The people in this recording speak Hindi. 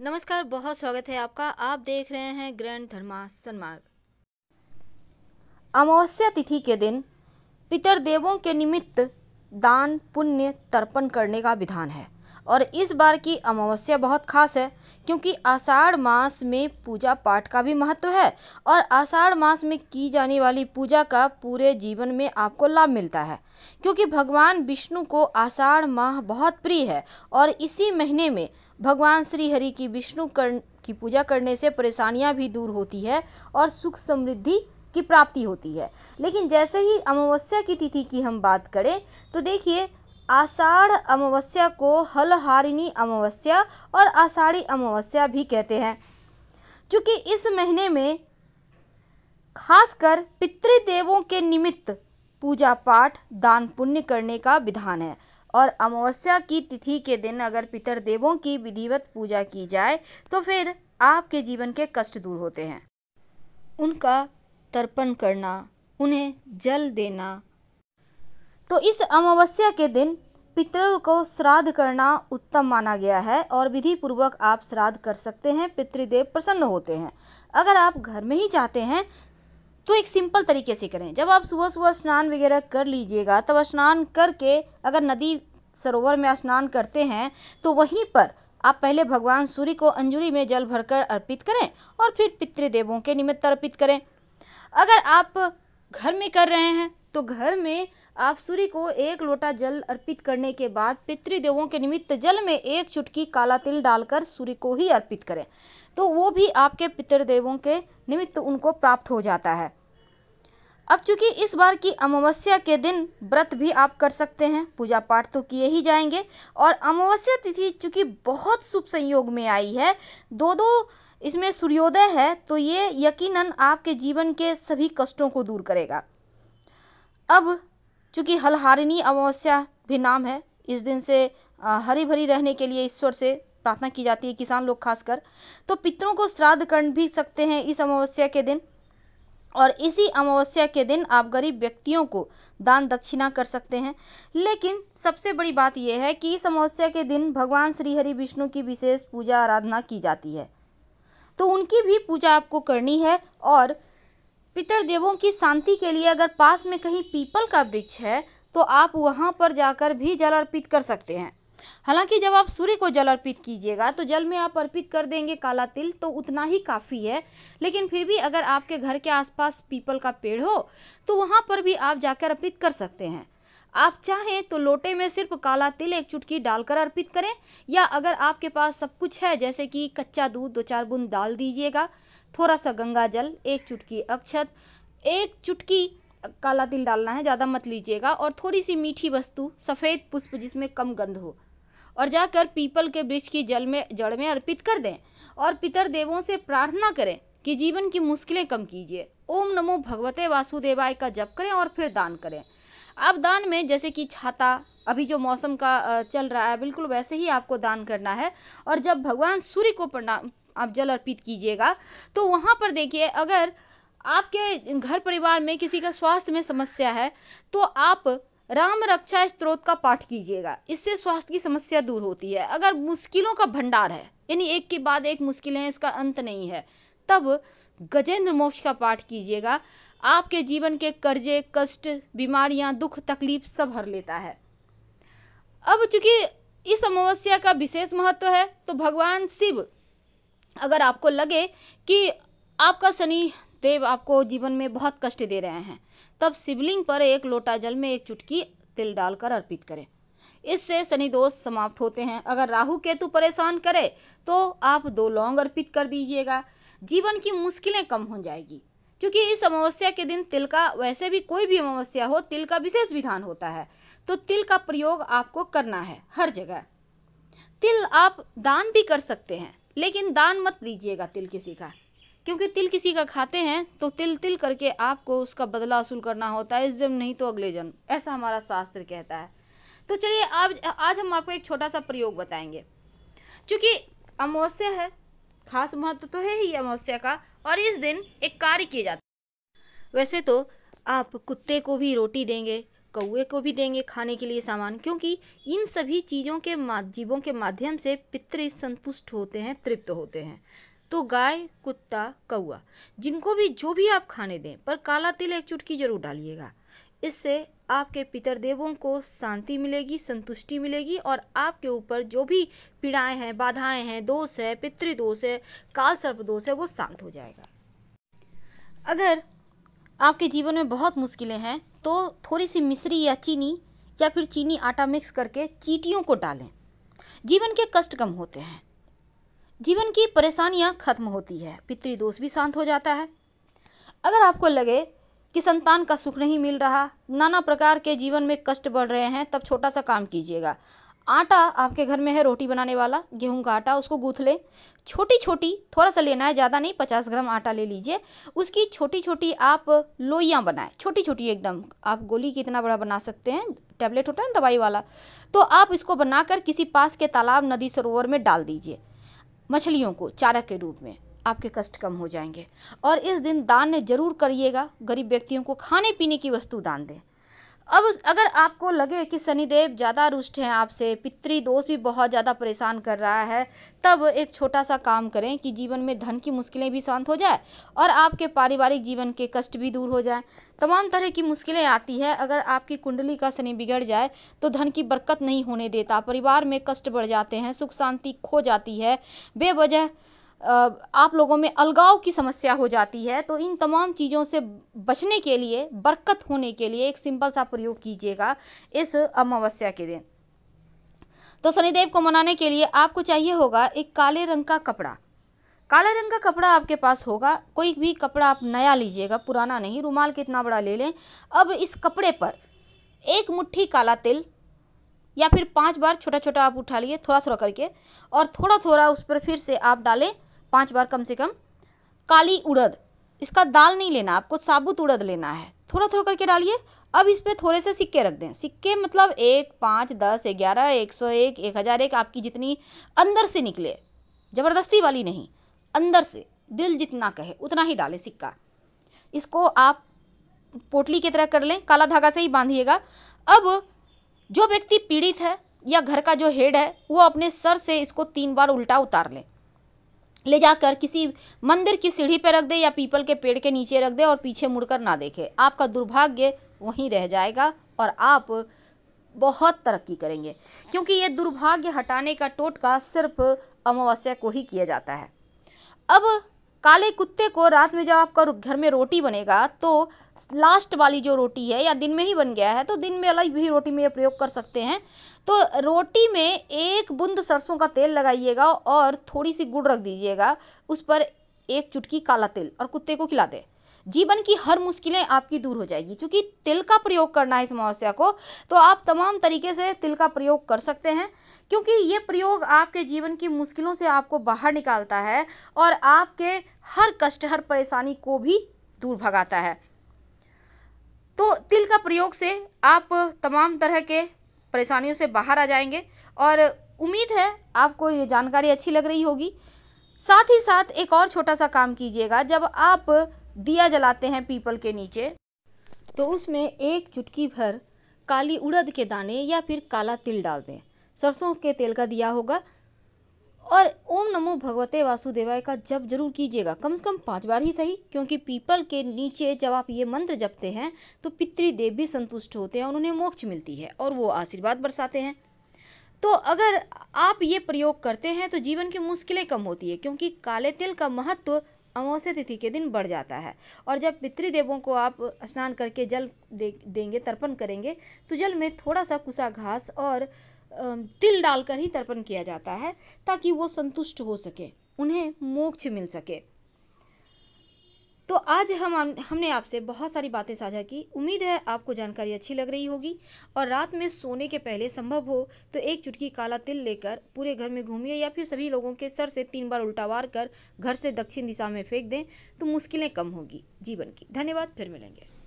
नमस्कार बहुत स्वागत है आपका आप देख रहे हैं ग्रैंड धर्मा सन्मार्ग अमावस्या तिथि के दिन पितरदेवों के निमित्त दान पुण्य तर्पण करने का विधान है और इस बार की अमावस्या बहुत खास है क्योंकि आषाढ़ मास में पूजा पाठ का भी महत्व है और आषाढ़ मास में की जाने वाली पूजा का पूरे जीवन में आपको लाभ मिलता है क्योंकि भगवान विष्णु को आषाढ़ माह बहुत प्रिय है और इसी महीने में भगवान श्री हरि की विष्णु कर की पूजा करने से परेशानियां भी दूर होती है और सुख समृद्धि की प्राप्ति होती है लेकिन जैसे ही अमावस्या की तिथि की हम बात करें तो देखिए आषाढ़ अमावस्या को हलहारिणी अमावस्या और आषाढ़ी अमावस्या भी कहते हैं चूँकि इस महीने में खासकर पितृदेवों के निमित्त पूजा पाठ दान पुण्य करने का विधान है और अमावस्या की तिथि के दिन अगर पितरदेवों की विधिवत पूजा की जाए तो फिर आपके जीवन के कष्ट दूर होते हैं उनका तर्पण करना उन्हें जल देना तो इस अमावस्या के दिन पितरों को श्राद्ध करना उत्तम माना गया है और विधि पूर्वक आप श्राद्ध कर सकते हैं पितृदेव प्रसन्न होते हैं अगर आप घर में ही चाहते हैं तो एक सिंपल तरीके से करें जब आप सुबह सुबह स्नान वगैरह कर लीजिएगा तब स्नान करके अगर नदी सरोवर में स्नान करते हैं तो वहीं पर आप पहले भगवान सूर्य को अंजुरी में जल भरकर अर्पित करें और फिर पितृदेवों के निमित्त अर्पित करें अगर आप घर में कर रहे हैं तो घर में आप सूर्य को एक लोटा जल अर्पित करने के बाद पितृदेवों के निमित्त जल में एक चुटकी काला तिल डालकर सूर्य को ही अर्पित करें तो वो भी आपके पितृदेवों के निमित्त उनको प्राप्त हो जाता है अब चूंकि इस बार की अमावस्या के दिन व्रत भी आप कर सकते हैं पूजा पाठ तो किए ही जाएंगे और अमावस्या तिथि चूंकि बहुत शुभ संयोग में आई है दो दो इसमें सूर्योदय है तो ये यकीनन आपके जीवन के सभी कष्टों को दूर करेगा अब चूंकि हलहारिणी अमावस्या भी नाम है इस दिन से हरी भरी रहने के लिए ईश्वर से प्रार्थना की जाती है किसान लोग खासकर तो पितरों को श्राद्ध कर भी सकते हैं इस अमावस्या के दिन और इसी अमावस्या के दिन आप गरीब व्यक्तियों को दान दक्षिणा कर सकते हैं लेकिन सबसे बड़ी बात यह है कि इस अमावस्या के दिन भगवान श्री हरि विष्णु की विशेष पूजा आराधना की जाती है तो उनकी भी पूजा आपको करनी है और पितर देवों की शांति के लिए अगर पास में कहीं पीपल का वृक्ष है तो आप वहाँ पर जाकर भी जल अर्पित कर सकते हैं हालांकि जब आप सूर्य को जल अर्पित कीजिएगा तो जल में आप अर्पित कर देंगे काला तिल तो उतना ही काफ़ी है लेकिन फिर भी अगर आपके घर के आसपास पीपल का पेड़ हो तो वहाँ पर भी आप जाकर अर्पित कर सकते हैं आप चाहें तो लोटे में सिर्फ काला तिल एक चुटकी डालकर अर्पित करें या अगर आपके पास सब कुछ है जैसे कि कच्चा दूध दो चार बूंद डाल दीजिएगा थोड़ा सा गंगा जल एक चुटकी अक्षत एक चुटकी काला तिल डालना है ज़्यादा मत लीजिएगा और थोड़ी सी मीठी वस्तु सफ़ेद पुष्प जिसमें कम गंध हो और जाकर पीपल के वृक्ष की जल में जड़ में अर्पित कर दें और पितर देवों से प्रार्थना करें कि जीवन की मुश्किलें कम कीजिए ओम नमो भगवते वासुदेवाय का जप करें और फिर दान करें आप दान में जैसे कि छाता अभी जो मौसम का चल रहा है बिल्कुल वैसे ही आपको दान करना है और जब भगवान सूर्य को प्रणाम आप जल अर्पित कीजिएगा तो वहाँ पर देखिए अगर आपके घर परिवार में किसी का स्वास्थ्य में समस्या है तो आप राम रक्षा स्त्रोत का पाठ कीजिएगा इससे स्वास्थ्य की समस्या दूर होती है अगर मुश्किलों का भंडार है यानी एक के बाद एक मुश्किलें इसका अंत नहीं है तब गजेंद्र मोक्ष का पाठ कीजिएगा आपके जीवन के कर्जे कष्ट बीमारियां दुख तकलीफ सब हर लेता है अब चूंकि इस अमावस्या का विशेष महत्व है तो भगवान शिव अगर आपको लगे कि आपका शनि देव आपको जीवन में बहुत कष्ट दे रहे हैं तब शिवलिंग पर एक लोटा जल में एक चुटकी तिल डालकर अर्पित करें इससे शनि दोष समाप्त होते हैं अगर राहु केतु परेशान करे तो आप दो लौंग अर्पित कर दीजिएगा जीवन की मुश्किलें कम हो जाएगी क्योंकि इस अमावस्या के दिन तिल का वैसे भी कोई भी अमावस्या हो तिल का विशेष विधान होता है तो तिल का प्रयोग आपको करना है हर जगह तिल आप दान भी कर सकते हैं लेकिन दान मत लीजिएगा तिल किसी का क्योंकि तिल किसी का खाते हैं तो तिल तिल करके आपको उसका बदला वसूल करना होता है इस जन्म नहीं तो अगले जन्म ऐसा हमारा शास्त्र कहता है तो चलिए आज आज हम आपको एक छोटा सा प्रयोग बताएंगे क्योंकि अमावस्या है खास महत्व तो है ही अमावस्या का और इस दिन एक कार्य किया जाता है वैसे तो आप कुत्ते को भी रोटी देंगे कौए को भी देंगे खाने के लिए सामान क्योंकि इन सभी चीज़ों के जीवों के माध्यम से पितृ संतुष्ट होते हैं तृप्त होते हैं तो गाय कुत्ता कौआ जिनको भी जो भी आप खाने दें पर काला तिल एक चुटकी ज़रूर डालिएगा इससे आपके पितरदेवों को शांति मिलेगी संतुष्टि मिलेगी और आपके ऊपर जो भी पीड़ाएं हैं बाधाएं हैं दोष है पितृदोष है काल सर्प दोष है वो शांत हो जाएगा अगर आपके जीवन में बहुत मुश्किलें हैं तो थोड़ी सी मिश्री या चीनी या फिर चीनी आटा मिक्स करके चीटियों को डालें जीवन के कष्ट कम होते हैं जीवन की परेशानियां खत्म होती है पितृदोष भी शांत हो जाता है अगर आपको लगे कि संतान का सुख नहीं मिल रहा नाना प्रकार के जीवन में कष्ट बढ़ रहे हैं तब छोटा सा काम कीजिएगा आटा आपके घर में है रोटी बनाने वाला गेहूं का आटा उसको गूँथ लें छोटी छोटी थोड़ा सा लेना है ज़्यादा नहीं पचास ग्राम आटा ले लीजिए उसकी छोटी छोटी आप लोइयाँ बनाएं छोटी छोटी एकदम आप गोली की इतना बड़ा बना सकते हैं टैबलेट होता है ना दवाई वाला तो आप इसको बनाकर किसी पास के तालाब नदी सरोवर में डाल दीजिए मछलियों को चारा के रूप में आपके कष्ट कम हो जाएंगे और इस दिन दान जरूर करिएगा गरीब व्यक्तियों को खाने पीने की वस्तु दान दें अब अगर आपको लगे कि शनिदेव ज़्यादा रुष्ट हैं आपसे पितृ दोष भी बहुत ज़्यादा परेशान कर रहा है तब एक छोटा सा काम करें कि जीवन में धन की मुश्किलें भी शांत हो जाए और आपके पारिवारिक जीवन के कष्ट भी दूर हो जाए तमाम तरह की मुश्किलें आती है अगर आपकी कुंडली का शनि बिगड़ जाए तो धन की बरकत नहीं होने देता परिवार में कष्ट बढ़ जाते हैं सुख शांति खो जाती है बेवजह आप लोगों में अलगाव की समस्या हो जाती है तो इन तमाम चीज़ों से बचने के लिए बरकत होने के लिए एक सिंपल सा प्रयोग कीजिएगा इस अमावस्या के दिन तो शनिदेव को मनाने के लिए आपको चाहिए होगा एक काले रंग का कपड़ा काले रंग का कपड़ा आपके पास होगा कोई भी कपड़ा आप नया लीजिएगा पुराना नहीं रुमाल कितना बड़ा ले लें अब इस कपड़े पर एक मुट्ठी काला तिल या फिर पांच बार छोटा छोटा आप उठा लिए थोड़ा थोड़ा करके और थोड़ा थोड़ा उस पर फिर से आप डालें पाँच बार कम से कम काली उड़द इसका दाल नहीं लेना आपको साबुत उड़द लेना है थोड़ा थोड़ा करके डालिए अब इस पर थोड़े से सिक्के रख दें सिक्के मतलब एक पाँच दस ग्यारह एक सौ एक एक हज़ार एक आपकी जितनी अंदर से निकले ज़बरदस्ती वाली नहीं अंदर से दिल जितना कहे उतना ही डालें सिक्का इसको आप पोटली की तरह कर लें काला धागा से ही बांधिएगा अब जो व्यक्ति पीड़ित है या घर का जो हेड है वो अपने सर से इसको तीन बार उल्टा उतार लें ले जाकर किसी मंदिर की सीढ़ी पर रख दे या पीपल के पेड़ के नीचे रख दे और पीछे मुड़कर ना देखे आपका दुर्भाग्य वहीं रह जाएगा और आप बहुत तरक्की करेंगे क्योंकि ये दुर्भाग्य हटाने का टोटका सिर्फ अमावस्या को ही किया जाता है अब काले कुत्ते को रात में जब आपका घर में रोटी बनेगा तो लास्ट वाली जो रोटी है या दिन में ही बन गया है तो दिन में अलग भी रोटी में प्रयोग कर सकते हैं तो रोटी में एक बूंद सरसों का तेल लगाइएगा और थोड़ी सी गुड़ रख दीजिएगा उस पर एक चुटकी काला तेल और कुत्ते को खिला दें जीवन की हर मुश्किलें आपकी दूर हो जाएगी क्योंकि तिल का प्रयोग करना है इस अमावस्या को तो आप तमाम तरीके से तिल का प्रयोग कर सकते हैं क्योंकि ये प्रयोग आपके जीवन की मुश्किलों से आपको बाहर निकालता है और आपके हर कष्ट हर परेशानी को भी दूर भगाता है तो तिल का प्रयोग से आप तमाम तरह के परेशानियों से बाहर आ जाएंगे और उम्मीद है आपको ये जानकारी अच्छी लग रही होगी साथ ही साथ एक और छोटा सा काम कीजिएगा जब आप दिया जलाते हैं पीपल के नीचे तो उसमें एक चुटकी भर काली उड़द के दाने या फिर काला तिल डाल दें सरसों के तेल का दिया होगा और ओम नमो भगवते वासुदेवाय का जप जरूर कीजिएगा कम से कम पाँच बार ही सही क्योंकि पीपल के नीचे जब आप ये मंत्र जपते हैं तो पितृदेव भी संतुष्ट होते हैं और उन्हें मोक्ष मिलती है और वो आशीर्वाद बरसाते हैं तो अगर आप ये प्रयोग करते हैं तो जीवन की मुश्किलें कम होती है क्योंकि काले तिल का महत्व अमावस्या तिथि के दिन बढ़ जाता है और जब पितृदेवों को आप स्नान करके जल दे देंगे तर्पण करेंगे तो जल में थोड़ा सा कुसा घास और तिल डालकर ही तर्पण किया जाता है ताकि वो संतुष्ट हो सके उन्हें मोक्ष मिल सके आज हम हमने आपसे बहुत सारी बातें साझा की उम्मीद है आपको जानकारी अच्छी लग रही होगी और रात में सोने के पहले संभव हो तो एक चुटकी काला तिल लेकर पूरे घर में घूमिए या फिर सभी लोगों के सर से तीन बार उल्टा वार कर घर से दक्षिण दिशा में फेंक दें तो मुश्किलें कम होगी जीवन की धन्यवाद फिर मिलेंगे